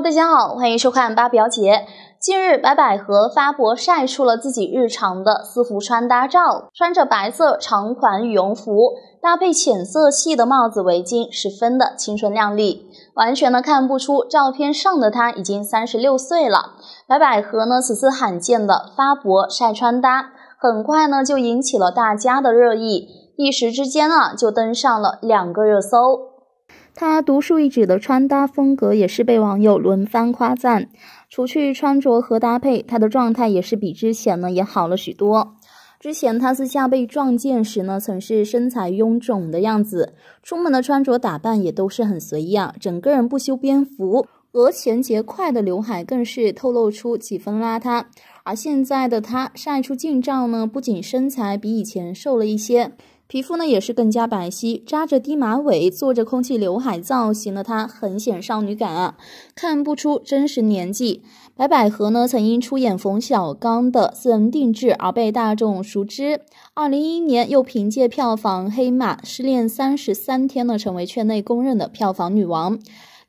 大家好，欢迎收看八表姐。近日，白百合发博晒出了自己日常的私服穿搭照，穿着白色长款羽绒服，搭配浅色系的帽子围巾，十分的青春靓丽，完全的看不出照片上的她已经三十六岁了。白百合呢，此次罕见的发博晒穿搭，很快呢就引起了大家的热议，一时之间啊就登上了两个热搜。他独树一帜的穿搭风格也是被网友轮番夸赞。除去穿着和搭配，他的状态也是比之前呢也好了许多。之前他私下被撞见时呢，曾是身材臃肿的样子，出门的穿着打扮也都是很随意啊，整个人不修边幅，额前结块的刘海更是透露出几分邋遢。而现在的他晒出近照呢，不仅身材比以前瘦了一些。皮肤呢也是更加白皙，扎着低马尾，做着空气刘海造型的她很显少女感啊，看不出真实年纪。白百合呢曾因出演冯小刚的《私人定制》而被大众熟知，二零一一年又凭借票房黑马《失恋三十三天》呢成为圈内公认的票房女王。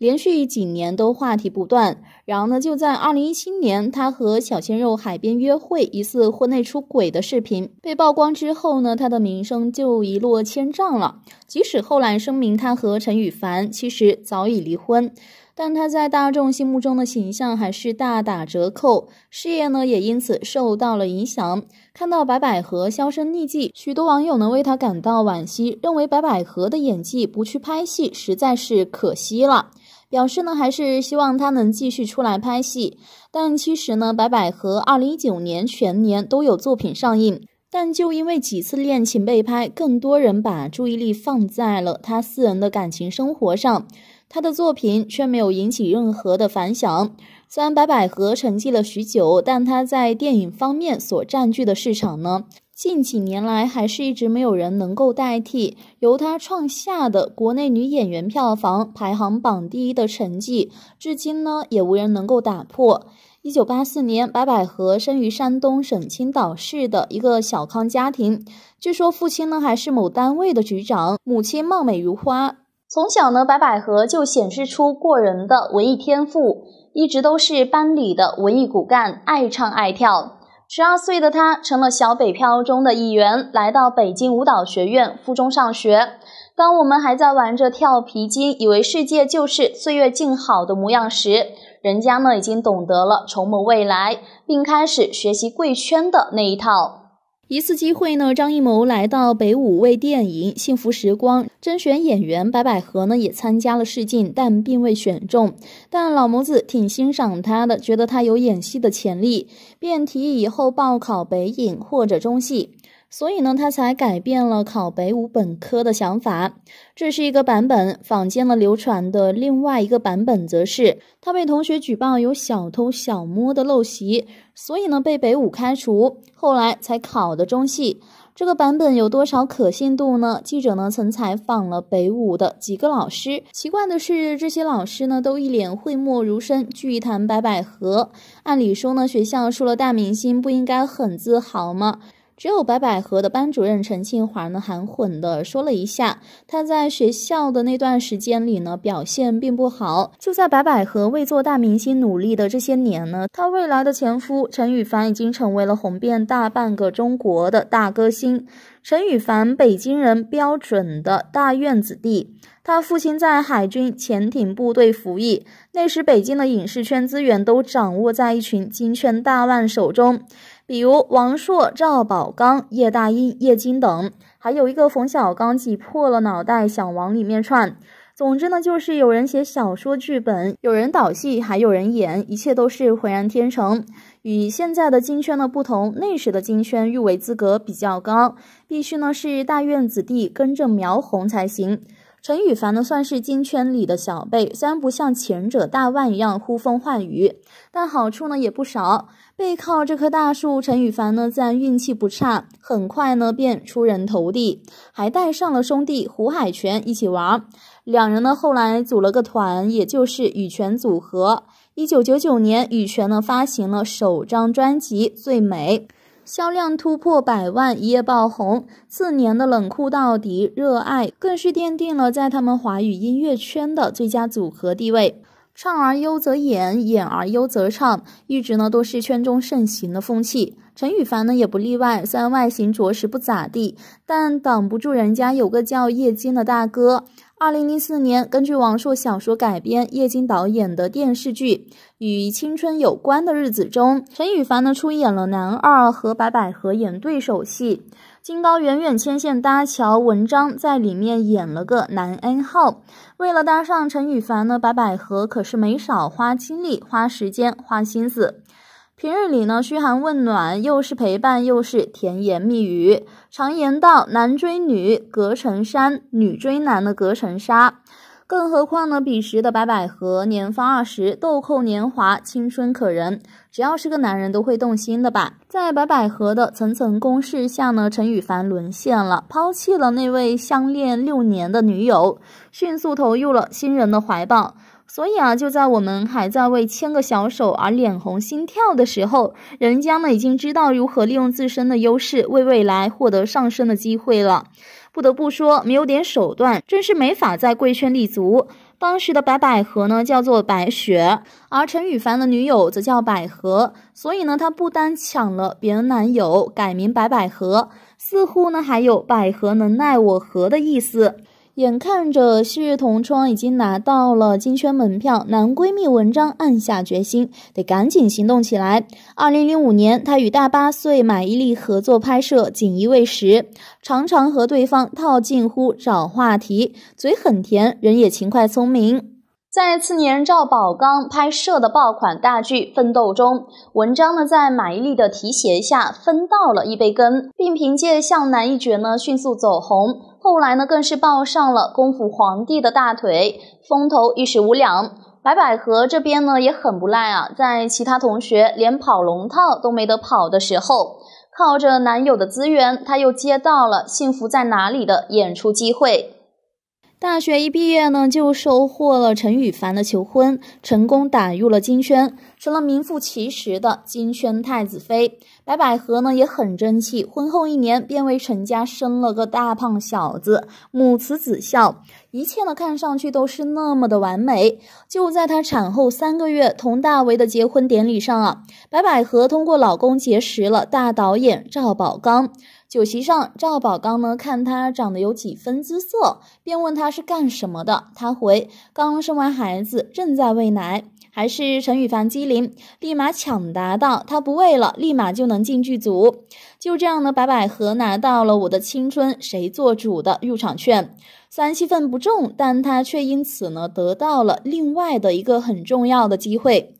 连续几年都话题不断，然后呢，就在二零一七年，他和小鲜肉海边约会，疑似婚内出轨的视频被曝光之后呢，他的名声就一落千丈了。即使后来声明他和陈羽凡其实早已离婚，但他在大众心目中的形象还是大打折扣，事业呢也因此受到了影响。看到白百合销声匿迹，许多网友呢为他感到惋惜，认为白百合的演技不去拍戏实在是可惜了。表示呢，还是希望他能继续出来拍戏。但其实呢，白百合二零一九年全年都有作品上映，但就因为几次恋情被拍，更多人把注意力放在了他私人的感情生活上，他的作品却没有引起任何的反响。虽然白百合沉寂了许久，但他在电影方面所占据的市场呢？近几年来，还是一直没有人能够代替由她创下的国内女演员票房排行榜第一的成绩，至今呢也无人能够打破。一九八四年，白百合生于山东省青岛市的一个小康家庭，据说父亲呢还是某单位的局长，母亲貌美如花。从小呢，白百合就显示出过人的文艺天赋，一直都是班里的文艺骨干，爱唱爱跳。十二岁的他成了小北漂中的一员，来到北京舞蹈学院附中上学。当我们还在玩着跳皮筋，以为世界就是岁月静好的模样时，人家呢已经懂得了筹谋未来，并开始学习贵圈的那一套。一次机会呢，张艺谋来到北舞为电影《幸福时光》甄选演员，白百合呢也参加了试镜，但并未选中。但老谋子挺欣赏他的，觉得他有演戏的潜力，便提议以后报考北影或者中戏。所以呢，他才改变了考北舞本科的想法。这是一个版本，坊间呢流传的另外一个版本则是他被同学举报有小偷小摸的陋习，所以呢被北舞开除，后来才考的中戏。这个版本有多少可信度呢？记者呢曾采访了北舞的几个老师，奇怪的是，这些老师呢都一脸讳莫如深，一谈白百合。按理说呢，学校出了大明星，不应该很自豪吗？只有白百合的班主任陈庆华呢，含混的说了一下，他在学校的那段时间里呢，表现并不好。就在白百合为做大明星努力的这些年呢，她未来的前夫陈羽凡已经成为了红遍大半个中国的大歌星。陈羽凡，北京人，标准的大院子弟。他父亲在海军潜艇部队服役。那时，北京的影视圈资源都掌握在一群金圈大腕手中，比如王朔、赵宝刚、叶大鹰、叶京等，还有一个冯小刚挤破了脑袋想往里面串。总之呢，就是有人写小说剧本，有人导戏，还有人演，一切都是浑然天成。与现在的金圈呢不同，那时的金圈入围资格比较高，必须呢是大院子弟根正苗红才行。陈羽凡呢算是金圈里的小辈，虽然不像前者大腕一样呼风唤雨，但好处呢也不少。背靠这棵大树，陈羽凡呢自然运气不差，很快呢便出人头地，还带上了兄弟胡海泉一起玩。两人呢后来组了个团，也就是羽泉组合。一九九九年，羽泉呢发行了首张专辑《最美》，销量突破百万，一夜爆红。次年的《冷酷到底》《热爱》更是奠定了在他们华语音乐圈的最佳组合地位。唱而优则演，演而优则唱，一直呢都是圈中盛行的风气。陈羽凡呢也不例外，虽然外形着实不咋地，但挡不住人家有个叫叶金的大哥。二零零四年，根据王朔小说改编，叶京导演的电视剧《与青春有关的日子》中，陈羽凡呢出演了男二，和白百合演对手戏。金高远远牵线搭桥，文章在里面演了个男恩号。为了搭上陈羽凡呢，白百合可是没少花精力、花时间、花心思。平日里呢，嘘寒问暖，又是陪伴，又是甜言蜜语。常言道，男追女隔层山，女追男的隔层纱。更何况呢，彼时的白百合年方二十，豆蔻年华，青春可人，只要是个男人都会动心的吧。在白百合的层层攻势下呢，陈羽凡沦陷了，抛弃了那位相恋六年的女友，迅速投入了新人的怀抱。所以啊，就在我们还在为牵个小手而脸红心跳的时候，人家呢已经知道如何利用自身的优势为未来获得上升的机会了。不得不说，没有点手段，真是没法在贵圈立足。当时的白百合呢叫做白雪，而陈羽凡的女友则叫百合。所以呢，她不单抢了别人男友，改名白百合，似乎呢还有“百合能奈我何”的意思。眼看着昔日同窗已经拿到了金圈门票，男闺蜜文章暗下决心，得赶紧行动起来。二零零五年，他与大八岁马伊琍合作拍摄《锦衣卫》时，常常和对方套近乎、找话题，嘴很甜，人也勤快聪明。在次年赵宝刚拍摄的爆款大剧《奋斗》中，文章呢在马伊琍的提携下分到了一杯羹，并凭借向南一角呢迅速走红。后来呢，更是抱上了功夫皇帝的大腿，风头一时无两。白百合这边呢也很不赖啊，在其他同学连跑龙套都没得跑的时候，靠着男友的资源，她又接到了《幸福在哪里》的演出机会。大学一毕业呢，就收获了陈羽凡的求婚，成功打入了金圈，成了名副其实的金圈太子妃。白百合呢也很争气，婚后一年便为陈家生了个大胖小子，母慈子孝，一切呢看上去都是那么的完美。就在她产后三个月，佟大为的结婚典礼上啊，白百合通过老公结识了大导演赵宝刚。酒席上，赵宝刚呢，看他长得有几分姿色，便问他是干什么的。他回刚生完孩子，正在喂奶。还是陈羽凡机灵，立马抢答道：“他不喂了，立马就能进剧组。”就这样呢，白百合拿到了《我的青春谁做主》的入场券。虽然戏份不重，但她却因此呢，得到了另外的一个很重要的机会。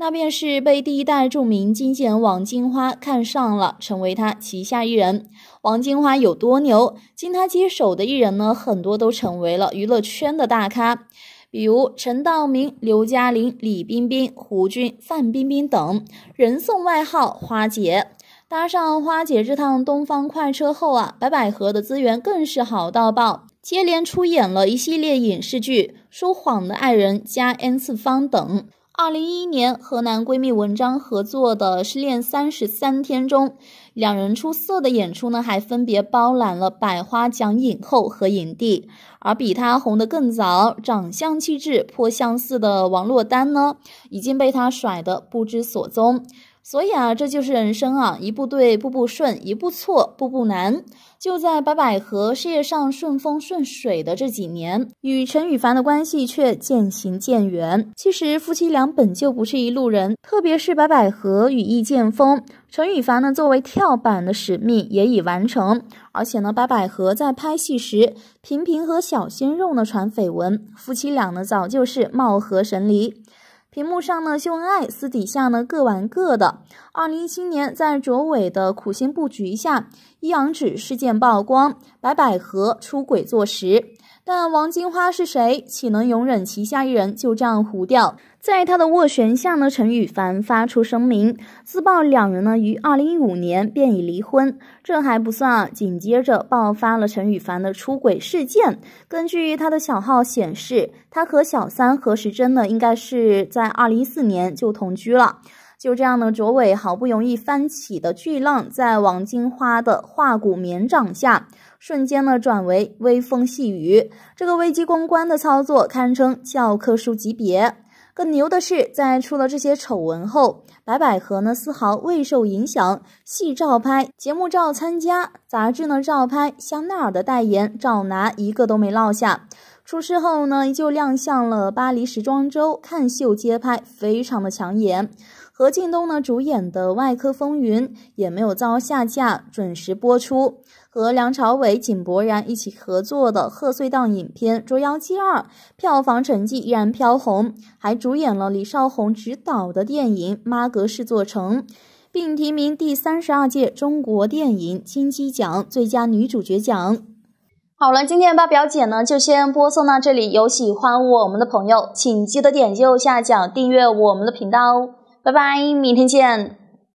那便是被第一代著名经纪人王金花看上了，成为他旗下艺人。王金花有多牛？经他接手的艺人呢，很多都成为了娱乐圈的大咖，比如陈道明、刘嘉玲、李冰冰、胡军、范冰冰等人送外号“花姐”。搭上花姐这趟东方快车后啊，白百合的资源更是好到爆，接连出演了一系列影视剧，《说谎的爱人》《加 n 次方》等。二零一一年，河南闺蜜文章合作的失恋三十三天》中，两人出色的演出呢，还分别包揽了百花奖影后和影帝。而比她红的更早、长相气质颇相似的王珞丹呢，已经被她甩得不知所踪。所以啊，这就是人生啊，一步对步步顺，一步错步步难。就在白百合事业上顺风顺水的这几年，与陈羽凡的关系却渐行渐远。其实夫妻俩本就不是一路人，特别是白百合与易建丰。陈羽凡呢作为跳板的使命也已完成。而且呢，白百合在拍戏时频频和小鲜肉呢传绯闻，夫妻俩呢早就是貌合神离。屏幕上呢秀恩爱，私底下呢各玩各的。二零一七年，在卓伟的苦心布局下，一阳指事件曝光，白百合出轨坐实。但王金花是谁？岂能容忍旗下一人就这样糊掉？在他的斡旋下呢，陈羽凡发出声明，自曝两人呢于二零一五年便已离婚。这还不算，紧接着爆发了陈羽凡的出轨事件。根据他的小号显示，他和小三何时珍呢，应该是在二零一四年就同居了。就这样呢，卓伟好不容易翻起的巨浪，在王金花的化骨绵掌下，瞬间呢转为微风细雨。这个危机公关的操作堪称教科书级别。更牛的是，在出了这些丑闻后，白百合呢丝毫未受影响，戏照拍，节目照参加，杂志呢照拍，香奈儿的代言照拿，一个都没落下。出事后呢，就亮相了巴黎时装周，看秀街拍，非常的抢眼。何敬东呢主演的《外科风云》也没有遭下架，准时播出。和梁朝伟、井柏然一起合作的贺岁档影片《捉妖记二》票房成绩依然飘红，还主演了李少红执导的电影《妈阁式座城》，并提名第三十二届中国电影金鸡奖最佳女主角奖。好了，今天八表姐呢就先播送到这里。有喜欢我们的朋友，请记得点右下角订阅我们的频道哦。拜拜，明天见。